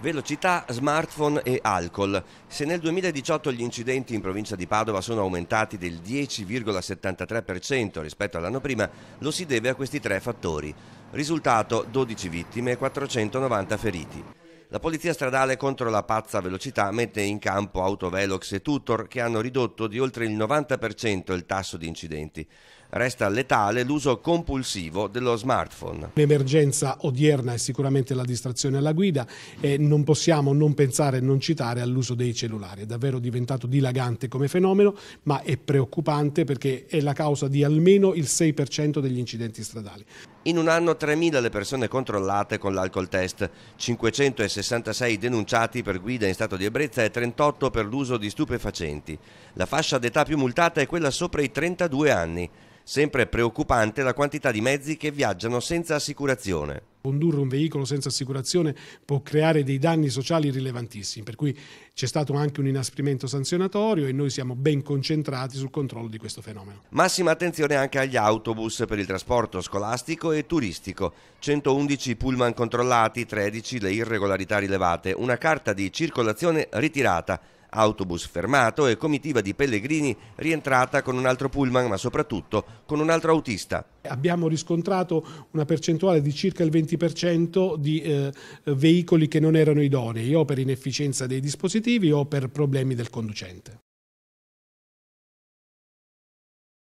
Velocità, smartphone e alcol. Se nel 2018 gli incidenti in provincia di Padova sono aumentati del 10,73% rispetto all'anno prima, lo si deve a questi tre fattori. Risultato 12 vittime e 490 feriti. La polizia stradale contro la pazza velocità mette in campo autovelox e tutor che hanno ridotto di oltre il 90% il tasso di incidenti. Resta letale l'uso compulsivo dello smartphone. L'emergenza odierna è sicuramente la distrazione alla guida e non possiamo non pensare e non citare all'uso dei cellulari. È davvero diventato dilagante come fenomeno, ma è preoccupante perché è la causa di almeno il 6% degli incidenti stradali. In un anno 3.000 le persone controllate con l'alcol test, 560 66 denunciati per guida in stato di ebbrezza e 38 per l'uso di stupefacenti. La fascia d'età più multata è quella sopra i 32 anni. Sempre preoccupante la quantità di mezzi che viaggiano senza assicurazione. Condurre un veicolo senza assicurazione può creare dei danni sociali rilevantissimi, per cui c'è stato anche un inasprimento sanzionatorio e noi siamo ben concentrati sul controllo di questo fenomeno. Massima attenzione anche agli autobus per il trasporto scolastico e turistico. 111 pullman controllati, 13 le irregolarità rilevate, una carta di circolazione ritirata autobus fermato e comitiva di pellegrini rientrata con un altro pullman ma soprattutto con un altro autista. Abbiamo riscontrato una percentuale di circa il 20% di eh, veicoli che non erano idonei o per inefficienza dei dispositivi o per problemi del conducente.